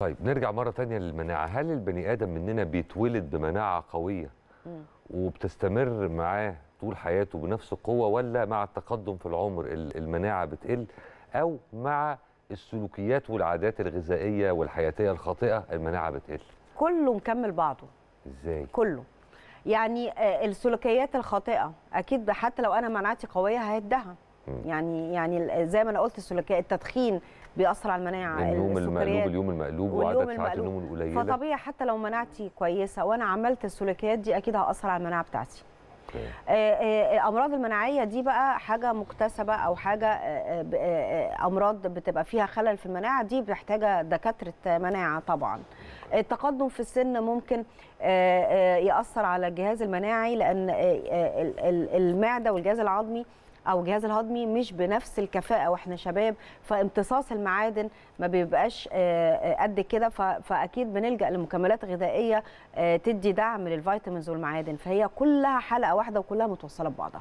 طيب نرجع مرة تانية للمناعة هل البني آدم مننا بيتولد بمناعة قوية وبتستمر معاه طول حياته بنفس القوة ولا مع التقدم في العمر المناعة بتقل أو مع السلوكيات والعادات الغذائية والحياتية الخاطئة المناعة بتقل كله مكمل بعضه ازاي كله يعني آه، السلوكيات الخاطئة أكيد حتى لو أنا مناعتي قوية هيدها يعني يعني زي ما انا قلت السلوكيات التدخين بيأثر على المناعة النوم المقلوب اليوم المقلوب وعدد ساعات النوم القليلة فطبيعي حتى لو مناعتي كويسة وأنا عملت السلوكيات دي أكيد هأثر على المناعة بتاعتي الامراض آه، آه، آه، المناعيه دي بقى حاجه مكتسبه او حاجه امراض بتبقى فيها خلل في المناعه دي محتاجه دكاتره مناعه طبعا التقدم في السن ممكن ياثر على الجهاز المناعي لان المعده والجهاز العظمي او الجهاز الهضمي مش بنفس الكفاءه واحنا شباب فامتصاص المعادن ما بيبقاش آه، آه، قد كده فاكيد بنلجا لمكملات غذائيه آه، تدي دعم للفيتامينز والمعادن فهي كلها حلقه واحده وكلها متوصله ببعضها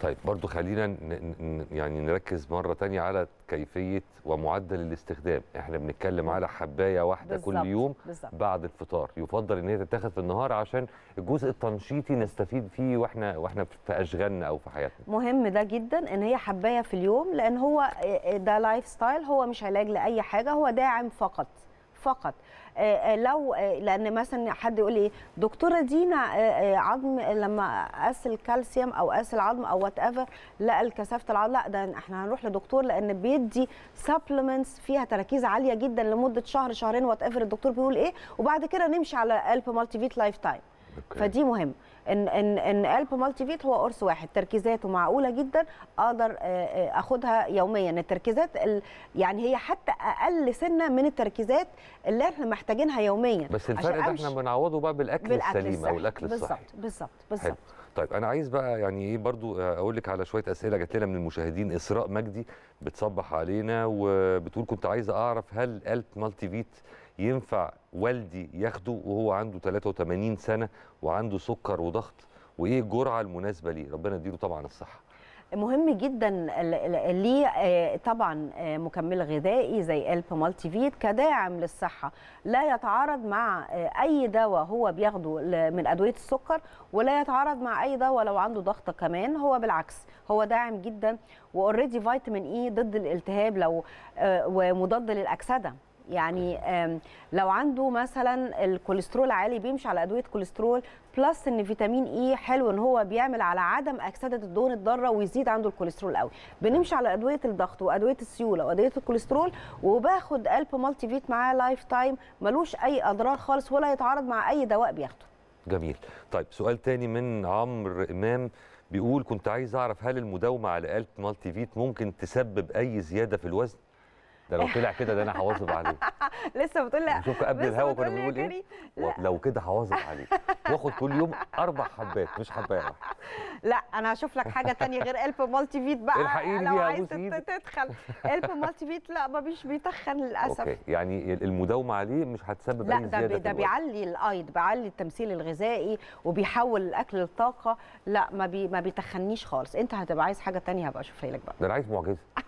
طيب برضو خلينا يعني نركز مره تانية على كيفيه ومعدل الاستخدام احنا بنتكلم على حبايه واحده بالزبط. كل يوم بالزبط. بعد الفطار يفضل ان هي تتاخد في النهار عشان الجزء التنشيطي نستفيد فيه واحنا واحنا في اشغالنا او في حياتنا مهم ده جدا ان هي حبايه في اليوم لان هو آه، آه، ده لايف ستايل هو مش علاج لاي حاجه هو داعم فقط فقط آه، آه، لو آه، لان مثلا حد يقول لي دكتوره دينا عظم لما قاس الكالسيوم او قاس العظم او وات ايفر لقى كثافه العظم لا ده احنا هنروح لدكتور لان بيدي سبلمنتس فيها تركيز عاليه جدا لمده شهر شهرين وات ايفر الدكتور بيقول ايه وبعد كده نمشي على قلب مالتي فيت لايف تايم أوكي. فدي مهم ان ان ان الب مالتي فيت هو قرص واحد تركيزاته معقوله جدا اقدر آه، آه، اخدها يوميا التركيزات يعني هي حتى اقل سنه من التركيزات اللي احنا محتاجينها يوميا بس الفرق ده احنا بنعوضه بقى بالاكل, بالأكل السليم الصحي. او الاكل الصحي بالظبط بالظبط بالظبط طيب انا عايز بقى يعني ايه برضو آه، اقول لك على شويه اسئله جات لنا من المشاهدين اسراء مجدي بتصبح علينا وبتقول كنت عايزه اعرف هل الب مالتي فيت ينفع والدي ياخده وهو عنده 83 سنه وعنده سكر وضغط وايه الجرعه المناسبه ليه ربنا يديله طبعا الصحه مهم جدا ليه آه، طبعا آه، مكمل غذائي زي الب مالتي فيت كداعم للصحه لا يتعارض مع آه، اي دواء هو بياخده من ادويه السكر ولا يتعارض مع اي دواء لو عنده ضغط كمان هو بالعكس هو داعم جدا واوريدي فيتامين اي ضد الالتهاب لو ومضاد للاكسده يعني لو عنده مثلا الكوليسترول عالي بيمشي على ادويه كوليسترول بلس ان فيتامين اي e حلو ان هو بيعمل على عدم اكسده الدهون الضاره ويزيد عنده الكوليسترول قوي بنمشي على ادويه الضغط وادويه السيوله وادويه الكوليسترول وباخد قلب مالتي فيت معاه لايف تايم ملوش اي اضرار خالص ولا يتعارض مع اي دواء بياخده جميل طيب سؤال تاني من عمرو امام بيقول كنت عايز اعرف هل المداومه على قلب مالتي فيت ممكن تسبب اي زياده في الوزن ده لو طلع كده ده انا هواظب عليه لسه بتقول لا شوف قبل الهوا كنا بنقول ايه لو كده هواظب عليه واخد كل يوم اربع حبات مش حبايه واحده لا انا هشوف لك حاجه ثانيه غير الف مالتي فيت بقى لو عايز تدخل الف مالتي فيت لا ما بيش بيتخن للاسف أوكي. يعني المداومه عليه مش هتسبب اي زياده لا ده بيعلي الايض بيعلي التمثيل الغذائي وبيحول الاكل لطاقه لا ما بي ما بيتخنيش خالص انت هتبقى عايز حاجه ثانيه هبقى اشوفها لك بقى ده انا عايز معجزه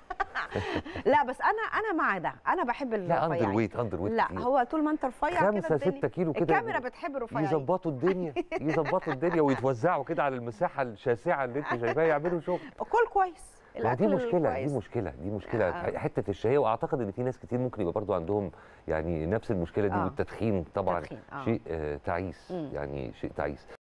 لا بس انا انا مع ده انا بحب الرفيع لا اندر ويت اندر ويت لا هو طول ما انت رفيع كده خمسة ستة كيلو كده الكاميرا بتحب رفيع يظبطوا الدنيا يظبطوا الدنيا ويتوزعوا كده على المساحه الشاسعه اللي انت شايفاها يعملوا شغل كل كويس دي مشكلة الكويس. دي مشكلة دي مشكلة آه. حتة الشهية وأعتقد إن في ناس كتير ممكن يبقى برضو عندهم يعني نفس المشكلة دي آه. والتدخين طبعا آه. شيء آه، تعيس مم. يعني شيء تعيس